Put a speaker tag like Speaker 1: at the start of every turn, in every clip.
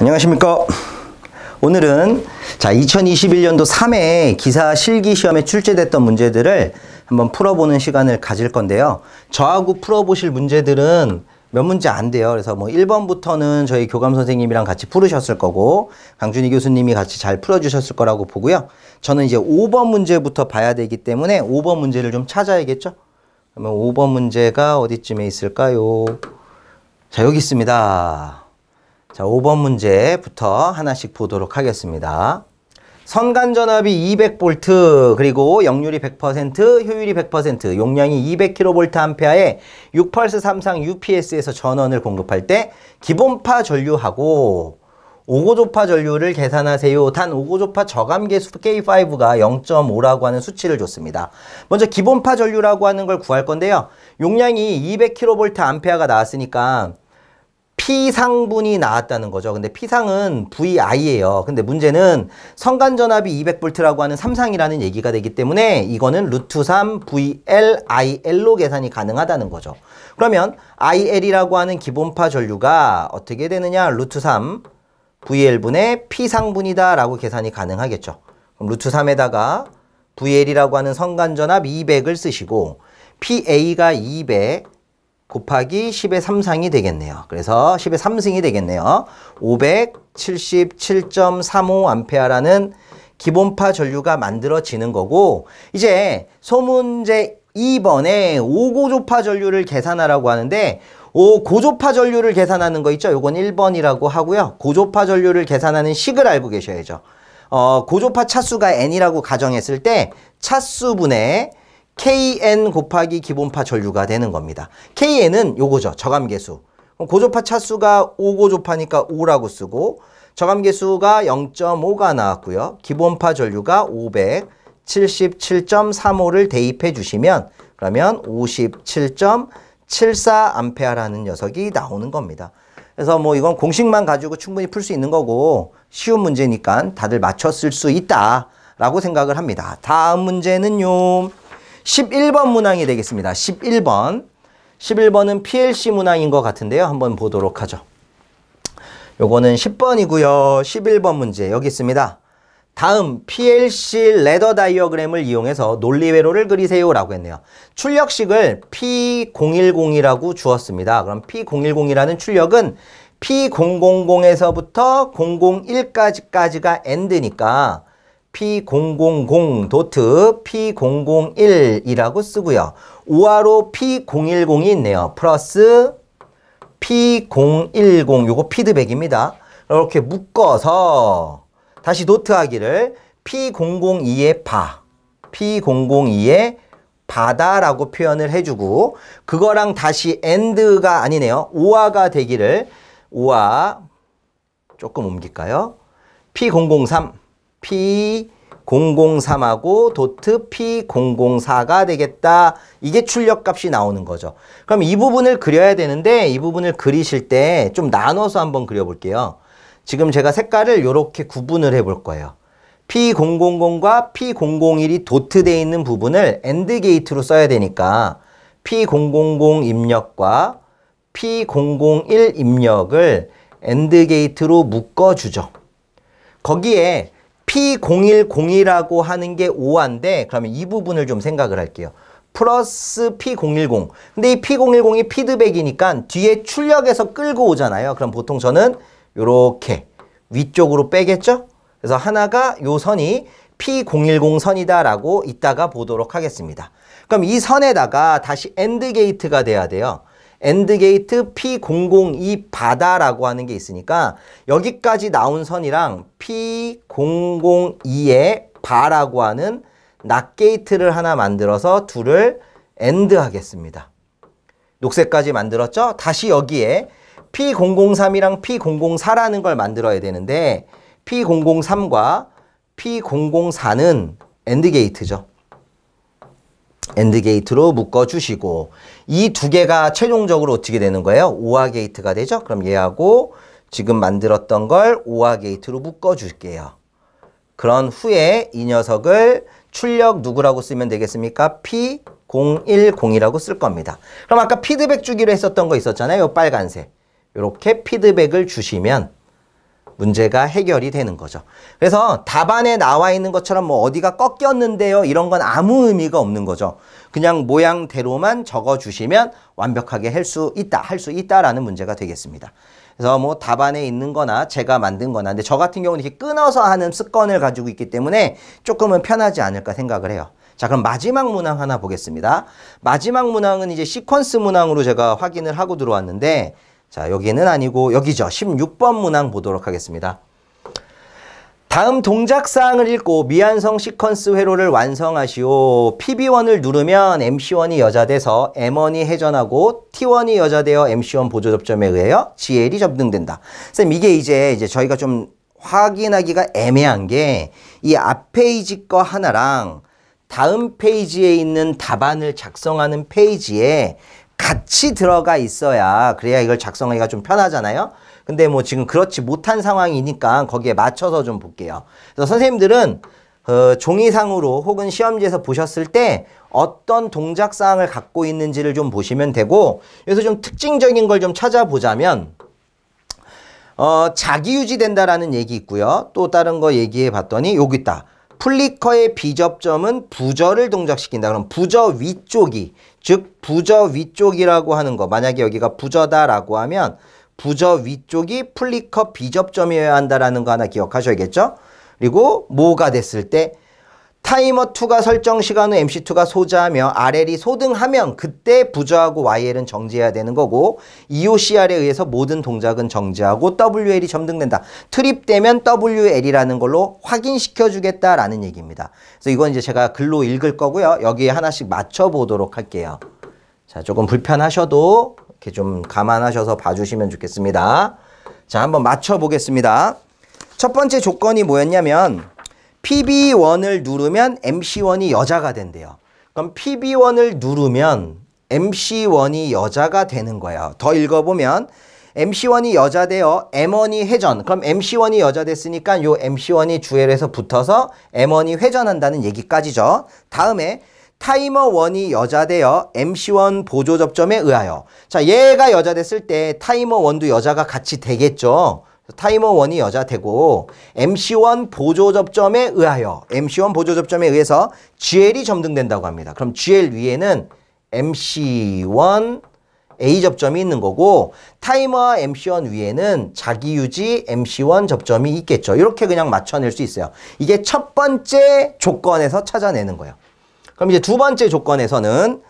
Speaker 1: 안녕하십니까. 오늘은 자 2021년도 3회 기사 실기 시험에 출제됐던 문제들을 한번 풀어보는 시간을 가질 건데요. 저하고 풀어보실 문제들은 몇 문제 안 돼요. 그래서 뭐 1번부터는 저희 교감 선생님이랑 같이 풀으셨을 거고 강준희 교수님이 같이 잘 풀어주셨을 거라고 보고요. 저는 이제 5번 문제부터 봐야 되기 때문에 5번 문제를 좀 찾아야겠죠. 그러면 5번 문제가 어디쯤에 있을까요? 자 여기 있습니다. 자, 5번 문제부터 하나씩 보도록 하겠습니다. 선간전압이 200V 그리고 역률이 100% 효율이 100% 용량이 2 0 0 k v a 에68433 UPS에서 전원을 공급할 때 기본파 전류하고 5고조파 전류를 계산하세요. 단 5고조파 저감계수 K5가 0.5라고 하는 수치를 줬습니다. 먼저 기본파 전류라고 하는 걸 구할 건데요. 용량이 200kVA가 나왔으니까 피상분이 나왔다는 거죠. 근데 피상은 VI예요. 근데 문제는 성간전압이 200V라고 하는 삼상이라는 얘기가 되기 때문에 이거는 루트 3 VLIL로 계산이 가능하다는 거죠. 그러면 IL이라고 하는 기본파 전류가 어떻게 되느냐? 루트 3 VL분의 피상분이다 라고 계산이 가능하겠죠. 그럼 루트 3에다가 VL이라고 하는 성간전압 200을 쓰시고 PA가 200, 곱하기 10의 3상이 되겠네요. 그래서 10의 3승이 되겠네요. 577.35A라는 기본파 전류가 만들어지는 거고 이제 소문제 2번에 5고조파 전류를 계산하라고 하는데 오, 고조파 전류를 계산하는 거 있죠? 요건 1번이라고 하고요. 고조파 전류를 계산하는 식을 알고 계셔야죠. 어, 고조파 차수가 n이라고 가정했을 때 차수분의 kn 곱하기 기본파 전류가 되는 겁니다. kn은 요거죠. 저감계수. 고조파 차수가 5고조파니까 5라고 쓰고 저감계수가 0.5가 나왔고요. 기본파 전류가 577.35를 대입해 주시면 그러면 57.74A라는 녀석이 나오는 겁니다. 그래서 뭐 이건 공식만 가지고 충분히 풀 수 있는 거고 쉬운 문제니까 다들 맞췄을 수 있다라고 생각을 합니다. 다음 문제는요. 11번 문항이 되겠습니다. 11번. 11번은 PLC 문항인 것 같은데요. 한번 보도록 하죠. 요거는 10번이고요. 11번 문제 여기 있습니다. 다음 PLC 레더 다이어그램을 이용해서 논리 회로를 그리세요 라고 했네요. 출력식을 P010이라고 주었습니다. 그럼 P010이라는 출력은 P000에서부터 001까지까지가 엔드니까 P000 도트 P001이라고 쓰고요. 오화로 P010이 있네요. 플러스 P010 요거 피드백입니다. 이렇게 묶어서 다시 노트하기를 P002의 바 P002의 바다라고 표현을 해주고 그거랑 다시 엔드가 아니네요. 오화가 되기를 오화 조금 옮길까요? P003 P003하고 도트 P004가 되겠다. 이게 출력값이 나오는 거죠. 그럼 이 부분을 그려야 되는데 이 부분을 그리실 때 좀 나눠서 한번 그려볼게요. 지금 제가 색깔을 이렇게 구분을 해볼 거예요. P000과 P001이 도트되어 있는 부분을 엔드 게이트로 써야 되니까 P000 입력과 P001 입력을 엔드 게이트로 묶어주죠. 거기에 p 0 1 0이라고 하는 게 5화인데 그러면 이 부분을 좀 생각을 할게요. 플러스 P010 근데 이 P010이 피드백이니까 뒤에 출력에서 끌고 오잖아요. 그럼 보통 저는 이렇게 위쪽으로 빼겠죠? 그래서 하나가 요 선이 P010 선이다라고 이따가 보도록 하겠습니다. 그럼 이 선에다가 다시 엔드 게이트가 돼야 돼요. 엔드게이트 P002 바다라고 하는 게 있으니까 여기까지 나온 선이랑 P002의 바라고 하는 낫게이트를 하나 만들어서 둘을 엔드 하겠습니다. 녹색까지 만들었죠? 다시 여기에 P003이랑 P004라는 걸 만들어야 되는데 P003과 P004는 엔드게이트죠. 엔드 게이트로 묶어 주시고 이 두 개가 최종적으로 어떻게 되는 거예요? 오화 게이트가 되죠? 그럼 얘하고 지금 만들었던 걸 오화 게이트로 묶어 줄게요. 그런 후에 이 녀석을 출력 누구라고 쓰면 되겠습니까? P010이라고 쓸 겁니다. 그럼 아까 피드백 주기로 했었던 거 있었잖아요. 빨간색. 이렇게 피드백을 주시면 문제가 해결이 되는 거죠. 그래서 답안에 나와 있는 것처럼 뭐 어디가 꺾였는데요 이런 건 아무 의미가 없는 거죠. 그냥 모양대로만 적어주시면 완벽하게 할 수 있다, 할 수 있다라는 문제가 되겠습니다. 그래서 뭐 답안에 있는 거나 제가 만든 거나 근데 저 같은 경우는 이렇게 끊어서 하는 습관을 가지고 있기 때문에 조금은 편하지 않을까 생각을 해요. 자 그럼 마지막 문항 하나 보겠습니다. 마지막 문항은 이제 시퀀스 문항으로 제가 확인을 하고 들어왔는데 자, 여기는 아니고 여기죠. 16번 문항 보도록 하겠습니다. 다음 동작사항을 읽고 미완성 시퀀스 회로를 완성하시오. PB1을 누르면 MC1이 여자돼서 M1이 회전하고 T1이 여자되어 MC1 보조접점에 의하여 GL이 접등된다. 선생님 이게 이제 이제 저희가 좀 확인하기가 애매한 게 이 앞 페이지 거 하나랑 다음 페이지에 있는 답안을 작성하는 페이지에 같이 들어가 있어야 그래야 이걸 작성하기가 좀 편하잖아요. 근데 뭐 지금 그렇지 못한 상황이니까 거기에 맞춰서 좀 볼게요. 그래서 선생님들은 그 종이상으로 혹은 시험지에서 보셨을 때 어떤 동작사항을 갖고 있는지를 좀 보시면 되고 여기서 좀 특징적인 걸 좀 찾아보자면 어, 자기유지된다라는 얘기 있고요. 또 다른 거 얘기해 봤더니 여기 있다. 플리커의 비접점은 부저를 동작시킨다. 그럼 부저 위쪽이, 즉 부저 위쪽이라고 하는 거. 만약에 여기가 부저다라고 하면 부저 위쪽이 플리커 비접점이어야 한다라는 거 하나 기억하셔야겠죠? 그리고 뭐가 됐을 때 타이머 2가 설정 시간 후 MC2가 소자하며 RL이 소등하면 그때 부저하고 YL은 정지해야 되는 거고 EOCR에 의해서 모든 동작은 정지하고 WL이 점등된다. 트립되면 WL이라는 걸로 확인시켜 주겠다라는 얘기입니다. 그래서 이건 이제 제가 글로 읽을 거고요. 여기에 하나씩 맞춰 보도록 할게요. 자, 조금 불편하셔도 이렇게 좀 감안하셔서 봐주시면 좋겠습니다. 자, 한번 맞춰 보겠습니다. 첫 번째 조건이 뭐였냐면 PB1을 누르면 MC1이 여자가 된대요. 그럼 PB1을 누르면 MC1이 여자가 되는 거예요. 더 읽어보면 MC1이 여자 되어 M1이 회전. 그럼 MC1이 여자 됐으니까 요 MC1이 주엘에서 붙어서 M1이 회전한다는 얘기까지죠. 다음에 타이머 1이 여자 되어 MC1 보조 접점에 의하여. 자, 얘가 여자 됐을 때 타이머 1도 여자가 같이 되겠죠. 타이머 원이 여자 되고 MC1 보조 접점에 의하여 MC1 보조 접점에 의해서 GL이 점등된다고 합니다. 그럼 GL 위에는 MC1 A 접점이 있는 거고 타이머와 MC1 위에는 자기 유지 MC1 접점이 있겠죠. 이렇게 그냥 맞춰낼 수 있어요. 이게 첫 번째 조건에서 찾아내는 거예요. 그럼 이제 두 번째 조건에서는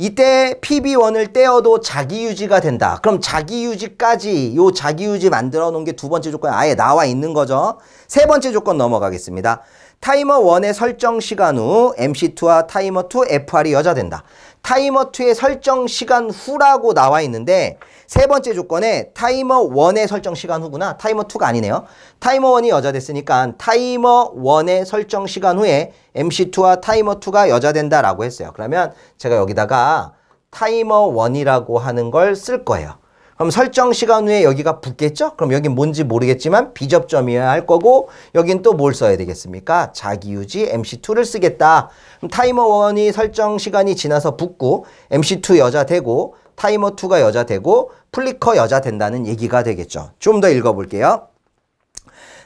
Speaker 1: 이때 PB1을 떼어도 자기유지가 된다. 그럼 자기유지까지 요 자기유지 만들어 놓은 게 두 번째 조건 아예 나와 있는 거죠. 세 번째 조건 넘어가겠습니다. 타이머 1의 설정 시간 후 MC2와 타이머 2 FR이 여자된다. 타이머 2의 설정 시간 후라고 나와 있는데 세 번째 조건에 타이머 1의 설정 시간 후구나. 타이머 2가 아니네요. 타이머 1이 여자됐으니까 타이머 1의 설정 시간 후에 MC2와 타이머 2가 여자된다라고 했어요. 그러면 제가 여기다가 타이머 1이라고 하는 걸 쓸 거예요. 그럼 설정 시간 후에 여기가 붙겠죠? 그럼 여긴 뭔지 모르겠지만 비접점이어야 할 거고 여긴 또 뭘 써야 되겠습니까? 자기유지 MC2를 쓰겠다. 그럼 타이머 1이 설정 시간이 지나서 붙고 MC2 여자 되고 타이머 2가 여자 되고 플리커 여자 된다는 얘기가 되겠죠. 좀 더 읽어볼게요.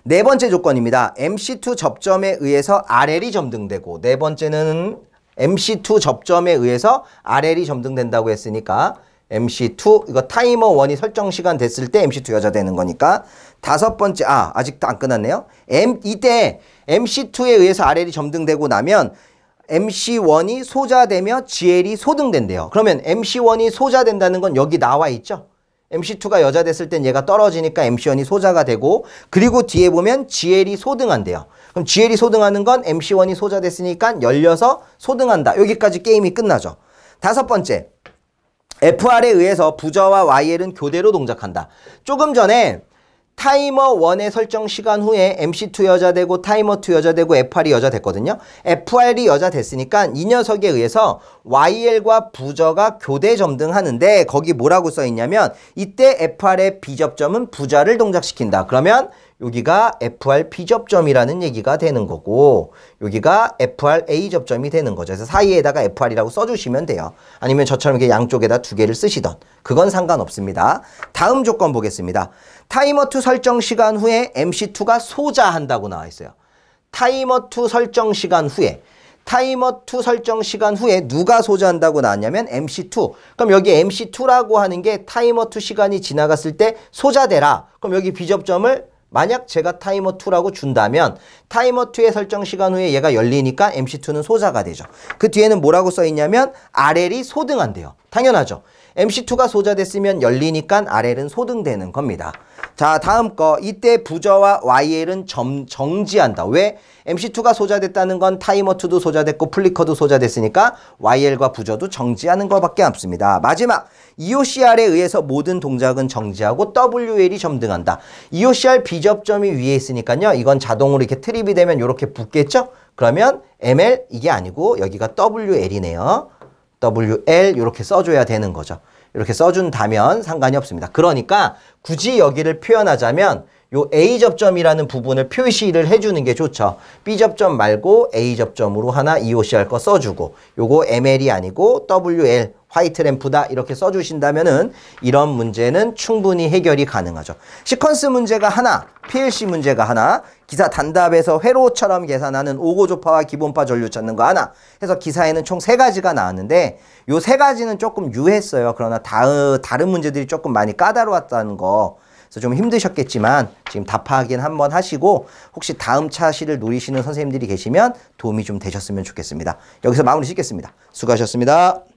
Speaker 1: 네 번째 조건입니다. MC2 접점에 의해서 RL이 점등되고 네 번째는 MC2 접점에 의해서 RL이 점등된다고 했으니까 MC2 이거 타이머 1이 설정 시간 됐을 때 MC2 여자 되는 거니까 다섯 번째 아 아직도 안 끝났네요. M 이때 MC2에 의해서 RL이 점등되고 나면 MC1이 소자되며 GL이 소등된대요. 그러면 MC1이 소자된다는 건 여기 나와 있죠. MC2가 여자 됐을 땐 얘가 떨어지니까 MC1이 소자가 되고 그리고 뒤에 보면 GL이 소등한대요. 그럼 GL이 소등하는 건 MC1이 소자 됐으니까 열려서 소등한다. 여기까지 게임이 끝나죠. 다섯 번째 FR에 의해서 부저와 YL은 교대로 동작한다. 조금 전에 타이머 1의 설정 시간 후에 MC2 여자 되고 타이머 2 여자 되고 FR이 여자 됐거든요. FR이 여자 됐으니까 이 녀석에 의해서 YL과 부저가 교대 점등하는데 거기 뭐라고 써 있냐면 이때 FR의 비접점은 부자를 동작시킨다. 그러면 여기가 FRP 접점이라는 얘기가 되는 거고 여기가 FRA 접점이 되는 거죠. 그래서 사이에다가 FR이라고 써주시면 돼요. 아니면 저처럼 이렇게 양쪽에다 두 개를 쓰시던 그건 상관없습니다. 다음 조건 보겠습니다. 타이머2 설정 시간 후에 MC2가 소자한다고 나와 있어요. 타이머2 설정 시간 후에 타이머2 설정 시간 후에 누가 소자한다고 나왔냐면 MC2 그럼 여기 MC2라고 하는 게 타이머2 시간이 지나갔을 때 소자되라 그럼 여기 비접점을 만약 제가 타이머 2라고 준다면 타이머 2의 설정 시간 후에 얘가 열리니까 MC2는 소자가 되죠. 그 뒤에는 뭐라고 써 있냐면 RL이 소등한대요. 당연하죠. MC2가 소자됐으면 열리니까 RL은 소등되는 겁니다. 자 다음 거 이때 부저와 YL은 점, 정지한다. 왜? MC2가 소자됐다는 건 타이머2도 소자됐고 플리커도 소자됐으니까 YL과 부저도 정지하는 것밖에 없습니다. 마지막 EOCR에 의해서 모든 동작은 정지하고 WL이 점등한다. EOCR 비접점이 위에 있으니까요. 이건 자동으로 이렇게 트립이 되면 이렇게 붙겠죠? 그러면 ML 이게 아니고 여기가 WL이네요. WL 이렇게 써줘야 되는 거죠. 이렇게 써준다면 상관이 없습니다. 그러니까 굳이 여기를 표현하자면 요 A접점이라는 부분을 표시를 해주는 게 좋죠. B접점 말고 A접점으로 하나 e o c 할 거 써주고 요거 ML이 아니고 WL 화이트 램프다 이렇게 써주신다면 은 이런 문제는 충분히 해결이 가능하죠. 시퀀스 문제가 하나, PLC 문제가 하나 기사 단답에서 회로처럼 계산하는 오고조파와 기본파 전류 찾는 거 하나 해서 기사에는 총 세 가지가 나왔는데 요 세 가지는 조금 유했어요. 그러나 다, 다른 문제들이 조금 많이 까다로웠다는 거 그래서 좀 힘드셨겠지만 지금 답하긴 한번 하시고 혹시 다음 차시를 노리시는 선생님들이 계시면 도움이 좀 되셨으면 좋겠습니다. 여기서 마무리 짓겠습니다. 수고하셨습니다.